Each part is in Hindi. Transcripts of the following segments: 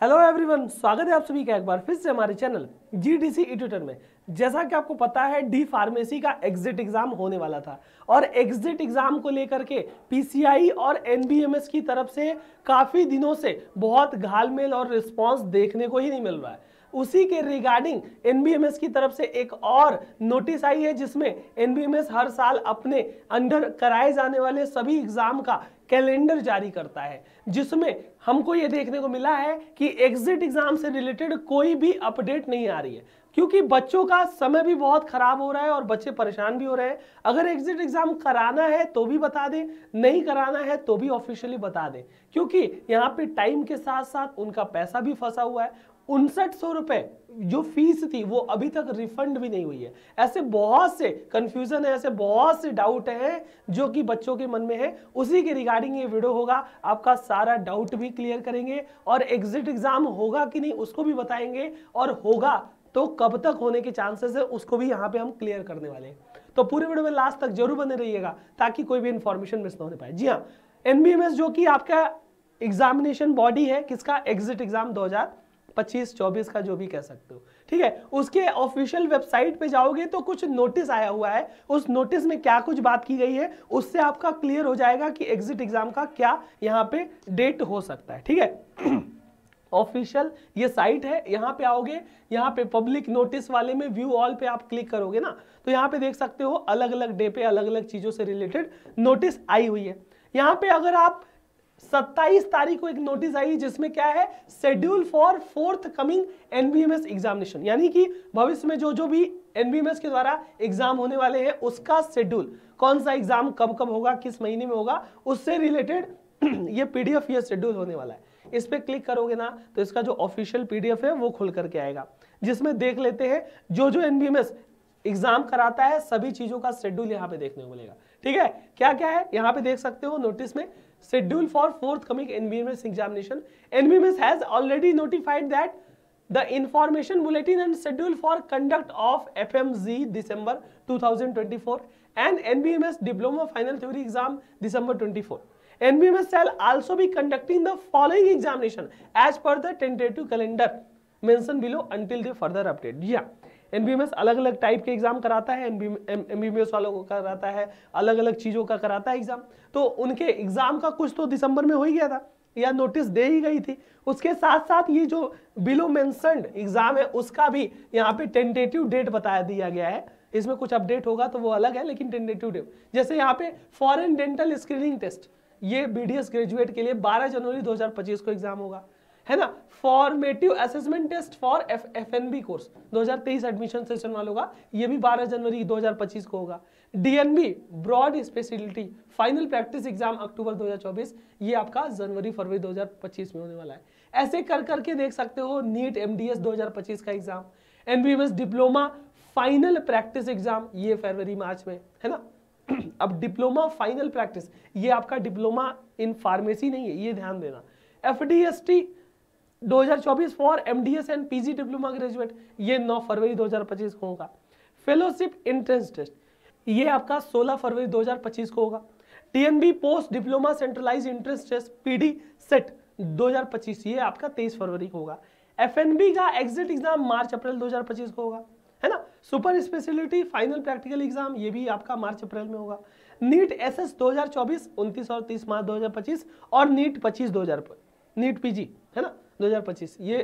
हेलो एवरीवन स्वागत है आप सभी का एक बार फिर से हमारे channel G D C tutor में जैसा कि आपको पता है डी फार्मेसी का एग्जिट एग्जाम होने वाला था और एग्जिट एग्जाम को लेकर के पीसीआई और एनबीएमएस की तरफ से काफ़ी दिनों से बहुत घालमेल और रिस्पांस देखने को ही नहीं मिल रहा है उसी के रिगार्डिंग एनबीएमएस की तरफ से एक और नोटिस आई है जिसमें एनबीएमएस हर साल अपने अंडर कराए जाने वाले सभी एग्जाम का कैलेंडर जारी करता है जिसमें हमको ये देखने को मिला है कि एग्जिट एग्जाम से रिलेटेड कोई भी अपडेट नहीं आ रही है क्योंकि बच्चों का समय भी बहुत खराब हो रहा है और बच्चे परेशान भी हो रहे हैं अगर एग्जिट एग्जाम कराना है तो भी बता दें नहीं कराना है तो भी ऑफिशियली बता दें क्योंकि यहाँ पे टाइम के साथ साथ उनका पैसा भी फंसा हुआ है उनसठ सौ रुपए जो फीस थी वो अभी तक रिफंड भी नहीं हुई है ऐसे बहुत से कंफ्यूजन है ऐसे बहुत से डाउट है जो कि बच्चों के मन में है उसी के रिगार्डिंग ये वीडियो होगा आपका सारा डाउट भी क्लियर करेंगे और एग्जिट एग्जाम होगा कि नहीं उसको भी बताएंगे और होगा तो कब तक होने के चांसेस है उसको भी यहाँ पे हम क्लियर करने वाले हैं तो पूरे वीडियो में लास्ट तक जरूर बने रहिएगा ताकि कोई भी इन्फॉर्मेशन मिस ना होने पाए जी हाँ एनबीएमएस जो कि आपका एग्जामिनेशन बॉडी है किसका एग्जिट एग्जाम हजार पच्चीस चौबीस का जो भी कह सकते हो ठीक है उसके ऑफिशियल वेबसाइट पे जाओगे तो कुछ नोटिस आया हुआ है उस नोटिस में क्या कुछ बात की गई है उससे आपका क्लियर हो जाएगा कि एग्जिट एग्जाम का क्या यहाँ पे डेट हो सकता है ठीक है ऑफिशियल ये साइट है यहाँ पे आओगे यहाँ पे पब्लिक नोटिस वाले में व्यू ऑल पे आप क्लिक करोगे ना तो यहाँ पे देख सकते हो अलग अलग डे पे अलग अलग चीज़ों से रिलेटेड नोटिस आई हुई है यहाँ पे अगर आप सत्ताईस तारीख को एक नोटिस आई जिसमें क्या है schedule for forthcoming NBEMS examination यानी कि भविष्य में जो जो भी एनबीएमएस के द्वारा एग्जाम होने वाले हैं उसका शेड्यूल कौन सा एग्जाम कब कब होगा किस महीने में होगा उससे रिलेटेड ये पीडीएफ ये शेड्यूल होने वाला है इस पर क्लिक करोगे ना तो इसका जो ऑफिशियल पीडीएफ है वो खुल करके आएगा जिसमें देख लेते हैं जो जो एनबीएमएस एग्जाम कराता है सभी चीजों का शेड्यूल यहाँ पे देखने को मिलेगा ठीक है क्या क्या है यहाँ पे देख सकते हो नोटिस में schedule for forthcoming NBMS examination. NBMS has already notified that the information bulletin and schedule for conduct of FMZ December 2024 and NBMS Diploma Final Theory Exam December 24. NBMS shall also be conducting the following examination as per the tentative calendar mentioned below until the further update. Yeah. एन अलग अलग टाइप के एग्जाम कराता है एम बी वालों को कराता है अलग अलग चीज़ों का कराता है एग्जाम तो उनके एग्जाम का कुछ तो दिसंबर में हो ही गया था या नोटिस दे ही गई थी उसके साथ साथ ये जो बिलो मेंसन्ड एग्जाम है उसका भी यहाँ पे टेंटेटिव डेट बताया दिया गया है इसमें कुछ अपडेट होगा तो वो अलग है लेकिन टेंटेटिव डेट जैसे यहाँ पे फॉरेन डेंटल स्क्रीनिंग टेस्ट ये बी ग्रेजुएट के लिए 12 जनवरी 2025 को एग्जाम होगा है ना formative assessment test for F F N B course 2023 admission session वालों का ये भी 12 जनवरी 2025 को होगा DNB broad speciality final practice exam अक्टूबर 2024 ये आपका जनवरी फरवरी 2025 में होने वाला है ऐसे कर करके देख सकते हो नीट एमडीएस 2025 का exam NBEMS diploma final practice exam ये फरवरी मार्च में है ना अब डिप्लोमा फाइनल प्रैक्टिस ये आपका डिप्लोमा इन फार्मेसी नहीं है ये ध्यान देना F 2024 for MDS and PG diploma graduate ये 9 फरवरी 2025 को होगा फेलोशिप एंट्रेंस टेस्ट ये आपका 16 फरवरी 2025 को होगा TNB post diploma centralise entrance test PD CET 2025 ये आपका 23 फरवरी को होगा एफएनबी का एग्जिट एग्जाम मार्च अप्रैल 2025 को होगा है ना super speciality final practical exam ये भी आपका मार्च अप्रैल में होगा नीट एस एस दो और तीस मार्च दो और नीट पच्चीस दो नीट पीजी है ना 2025 ये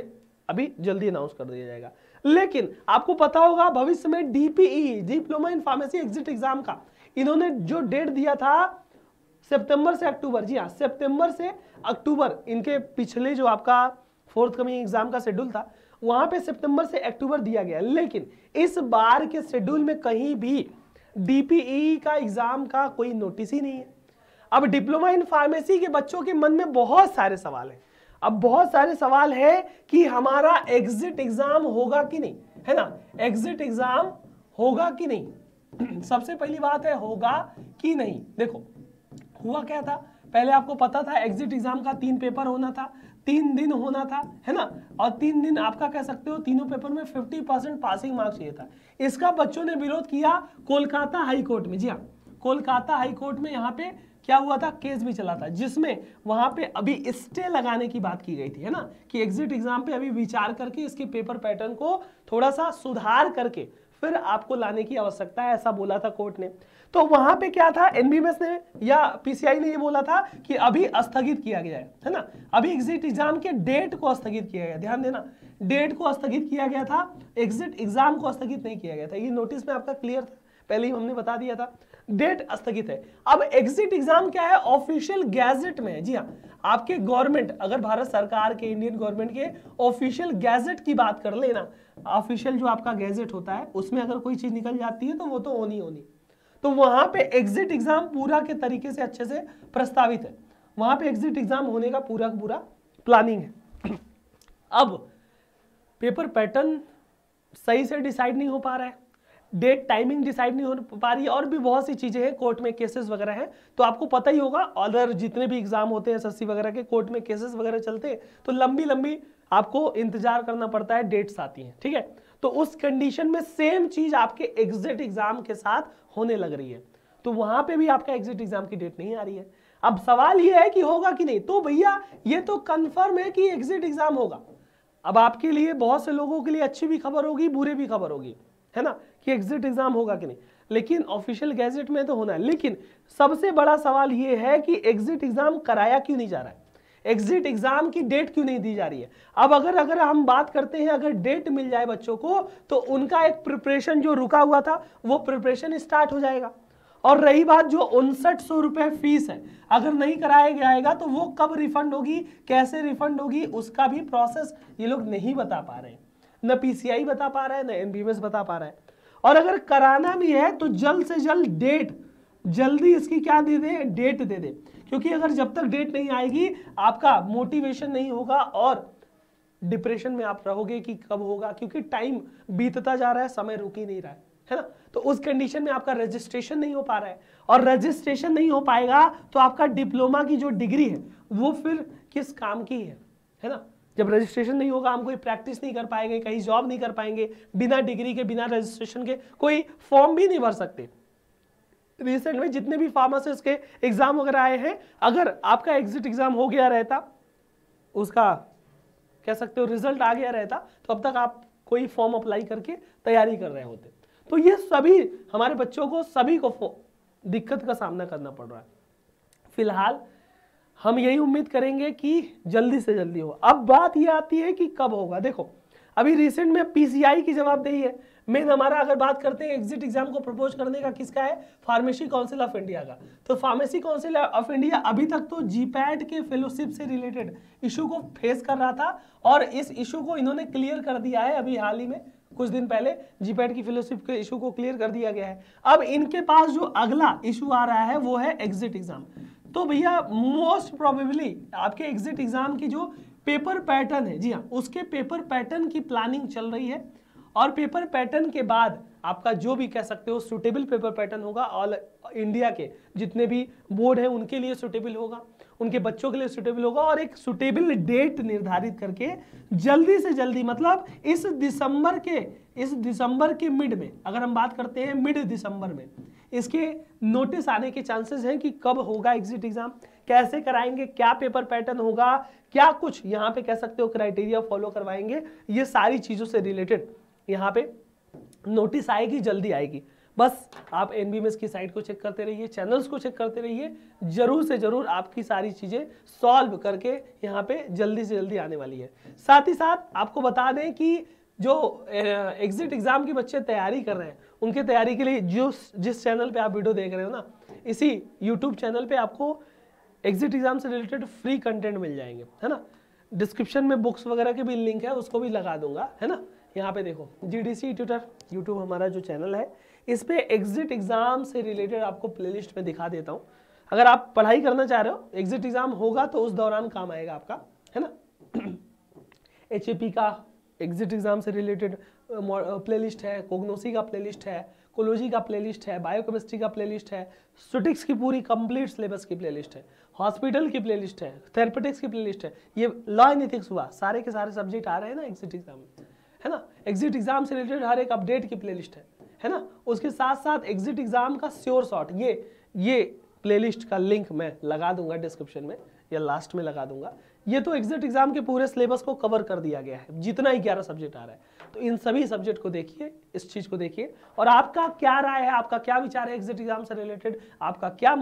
अभी जल्दी अनाउंस कर दिया जाएगा लेकिन आपको पता होगा भविष्य में DPE diploma in pharmacy exit exam का इन्होंने जो डेट दिया था सितंबर से अक्टूबर जी हाँ सितंबर से अक्टूबर इनके पिछले जो आपका फोर्थ कमिंग एग्जाम का शेड्यूल था वहां पे सितंबर से अक्टूबर दिया गया लेकिन इस बार के शेड्यूल में कहीं भी डीपीई e का एग्जाम का कोई नोटिस ही नहीं है अब डिप्लोमा इन फार्मेसी के बच्चों के मन में बहुत सारे सवाल हैं अब बहुत सारे सवाल है कि हमारा एग्जिट एग्जाम होगा कि नहीं है ना एग्जिट एग्जाम होगा कि नहीं सबसे पहली बात है होगा कि नहीं देखो हुआ क्या था पहले आपको पता था एग्जिट एग्जाम का तीन पेपर होना था तीन दिन होना था है ना और तीन दिन आपका कह सकते हो तीनों पेपर में 50 परसेंट पासिंग मार्क्स चाहिए था इसका बच्चों ने विरोध किया कोलकाता हाई कोर्ट में जी हाँ कोलकाता हाईकोर्ट में यहाँ पे क्या हुआ था केस भी चला था जिसमें वहां पे अभी स्टे लगाने की बात की गई थी है ना कि एग्जिट एग्जाम पे अभी विचार करके इसके पेपर पैटर्न को थोड़ा सा सुधार करके फिर आपको लाने की आवश्यकता है ऐसा बोला था कोर्ट ने तो वहां पे क्या था एनबीएमएस ने या पीसीआई ने ये बोला था कि अभी स्थगित किया गया है है ना अभी एग्जिट एग्जाम के डेट को स्थगित किया गया ध्यान देना डेट को स्थगित किया गया था एग्जिट एग्जाम को स्थगित नहीं किया गया था ये नोटिस में आपका क्लियर था पहले ही हमने बता दिया था डेट स्थगित है अब एग्जिट एग्जाम क्या है ऑफिशियल गैजेट में जी हाँ आपके गवर्नमेंट अगर भारत सरकार के इंडियन गवर्नमेंट के ऑफिशियल गैजेट की बात कर लेना ऑफिशियल जो आपका गैजेट होता है उसमें अगर कोई चीज निकल जाती है तो वो तो होनी ओनी तो वहां पे एग्जिट एग्जाम पूरा के तरीके से अच्छे से प्रस्तावित है वहां पे एग्जिट एग्जाम होने का पूरा पूरा प्लानिंग है अब पेपर पैटर्न सही से डिसाइड नहीं हो पा रहा है डेट टाइमिंग डिसाइड नहीं हो पा रही है और भी बहुत सी चीज़ें हैं कोर्ट में केसेस वगैरह हैं तो आपको पता ही होगा अदर जितने भी एग्जाम होते हैं एस वगैरह के कोर्ट में केसेस वगैरह चलते हैं तो लंबी लंबी आपको इंतजार करना पड़ता है डेट्स आती हैं ठीक है तो उस कंडीशन में सेम चीज़ आपके एग्जिट एग्जाम के साथ होने लग रही है तो वहां पर भी आपका एग्जिट एग्जाम की डेट नहीं आ रही है अब सवाल ये है कि होगा कि नहीं तो भैया ये तो कन्फर्म है कि एग्जिट एग्जाम होगा अब आपके लिए बहुत से लोगों के लिए अच्छी भी खबर होगी बुरी भी खबर होगी है ना कि एग्जिट एग्जाम होगा कि नहीं लेकिन ऑफिशियल गैजेट में तो होना है लेकिन सबसे बड़ा सवाल ये है कि एग्जिट एग्जाम कराया क्यों नहीं जा रहा है एग्जिट एग्जाम की डेट क्यों नहीं दी जा रही है अब अगर अगर हम बात करते हैं अगर डेट मिल जाए बच्चों को तो उनका एक प्रिपरेशन जो रुका हुआ था वो प्रिपरेशन स्टार्ट हो जाएगा और रही बात जो उनसठ सौ रुपये फीस है अगर नहीं कराया जाएगा तो वो कब रिफंड होगी कैसे रिफंड होगी उसका भी प्रोसेस ये लोग नहीं बता पा रहे हैं न पी बता पा रहा है न एनबीएमएस बता पा रहा है और अगर कराना भी है तो जल्द से जल्द डेट जल्दी इसकी क्या दे दे डेट दे दे क्योंकि अगर जब तक डेट नहीं आएगी आपका मोटिवेशन नहीं होगा और डिप्रेशन में आप रहोगे कि कब होगा क्योंकि टाइम बीतता जा रहा है समय रुक ही नहीं रहा है है ना तो उस कंडीशन में आपका रजिस्ट्रेशन नहीं हो पा रहा है और रजिस्ट्रेशन नहीं हो पाएगा तो आपका डिप्लोमा की जो डिग्री है वो फिर किस काम की है है ना जब रजिस्ट्रेशन नहीं होगा हम कोई प्रैक्टिस नहीं कर पाएंगे कहीं जॉब नहीं कर पाएंगे बिना डिग्री के बिना रजिस्ट्रेशन के कोई फॉर्म भी नहीं भर सकते रिसेंट में जितने भी फार्मासिस्ट के एग्जाम वगैरह आए हैं अगर आपका एग्जिट एग्जाम हो गया रहता उसका कह सकते हो रिजल्ट आ गया रहता तो अब तक आप कोई फॉर्म अप्लाई करके तैयारी कर रहे होते तो ये सभी हमारे बच्चों को सभी को दिक्कत का सामना करना पड़ रहा है फिलहाल हम यही उम्मीद करेंगे कि जल्दी से जल्दी हो अब बात ये आती है कि कब होगा देखो अभी रिसेंट में पीसीआई की जवाबदेही है मेन हमारा अगर बात करते हैं एग्जिट एग्जाम को प्रपोज करने का किसका है फार्मेसी काउंसिल ऑफ इंडिया का तो फार्मेसी काउंसिल ऑफ इंडिया अभी तक तो जीपैट के फेलोशिप से रिलेटेड इशू को फेस कर रहा था और इस इशू को इन्होंने क्लियर कर दिया है अभी हाल ही में कुछ दिन पहले जीपैट की फेलोशिप के इशू को क्लियर कर दिया गया है अब इनके पास जो अगला इशू आ रहा है वो है एग्जिट एग्जाम तो भैया मोस्ट प्रोबेबली आपके एग्जिट एग्जाम की जो पेपर पैटर्न है जी हाँ उसके पेपर पैटर्न की प्लानिंग चल रही है और पेपर पैटर्न के बाद आपका जो भी कह सकते हो सुटेबल पेपर पैटर्न होगा ऑल इंडिया के जितने भी बोर्ड हैं उनके लिए सुटेबल होगा उनके बच्चों के लिए सुटेबल होगा और एक सुटेबल डेट निर्धारित करके जल्दी से जल्दी मतलब इस दिसंबर के इस दिसंबर के मिड में अगर हम बात करते हैं मिड दिसंबर में इसके नोटिस आने के चांसेस हैं कि कब होगा एग्जिट एग्जाम कैसे कराएंगे क्या पेपर पैटर्न होगा क्या कुछ यहाँ पे कह सकते हो क्राइटेरिया फॉलो करवाएंगे ये सारी चीज़ों से रिलेटेड यहाँ पे नोटिस आएगी जल्दी आएगी बस आप एन बी की साइट को चेक करते रहिए चैनल्स को चेक करते रहिए जरूर से जरूर आपकी सारी चीज़ें सॉल्व करके यहाँ पे जल्दी से जल्दी आने वाली है साथ ही साथ आपको बता दें कि जो एग्जिट एग्ज़ाम की बच्चे तैयारी कर रहे हैं उनके तैयारी के लिए जो जिस चैनल पे आप वीडियो देख रहे हो ना इसी यूट्यूब चैनल पे आपको एग्जिट एग्ज़ाम से रिलेटेड फ्री कंटेंट मिल जाएंगे है ना डिस्क्रिप्शन में बुक्स वगैरह के भी लिंक है उसको भी लगा दूंगा है ना यहाँ पे देखो G D C tutor YouTube हमारा जो चैनल है इस पर एग्जिट एग्ज़ाम से रिलेटेड आपको प्लेलिस्ट में दिखा देता हूँ अगर आप पढ़ाई करना चाह रहे हो एग्जिट एग्ज़ाम होगा तो उस दौरान काम आएगा आपका है ना एच का एग्जिट एग्जाम से रिलेटेड प्लेलिस्ट है कोग्नोसी का प्लेलिस्ट है कोलोजी का प्लेलिस्ट है बायोकेमिस्ट्री का प्लेलिस्ट है स्टिक्स की पूरी कंप्लीट सिलेबस की प्लेलिस्ट है हॉस्पिटल की प्लेलिस्ट है थेरेपेटिक्स की प्लेलिस्ट है ये लॉ एंड एथिक्स हुआ सारे के सारे सब्जेक्ट आ रहे हैं ना एग्जिट एग्जाम में है ना एग्जिट एग्जाम से रिलेटेड हर एक अपडेट की प्लेलिस्ट है है ना उसके साथ साथ एग्जिट एग्जाम का श्योर शॉट ये ये प्लेलिस्ट का लिंक मैं लगा दूंगा डिस्क्रिप्शन में या लास्ट में लगा दूंगा ये तो एग्जिट एग्जाम के पूरे सिलेबस को कवर कर दिया गया है जितना ही ग्यारह सब्जेक्ट आ रहा है तो इन सभी सब्जेक्ट को देखिए इस चीज को देखिए और आपका क्या राय है आपका क्या विचार है एग्जिट एग्जाम से रिलेटेड आपका क्या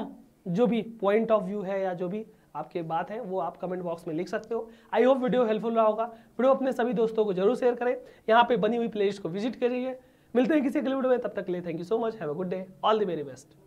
जो भी पॉइंट ऑफ व्यू है या जो भी आपके बात है वो आप कमेंट बॉक्स में लिख सकते हो आई होप वीडियो हेल्पफुल रहा होगा वीडियो अपने सभी दोस्तों को जरूर शेयर करें यहाँ पे बनी हुई प्लेलिस्ट को विजिट करिए मिलते हैं किसी अगले वीडियो में तब तक के लिए thank you so much have a good day all the very best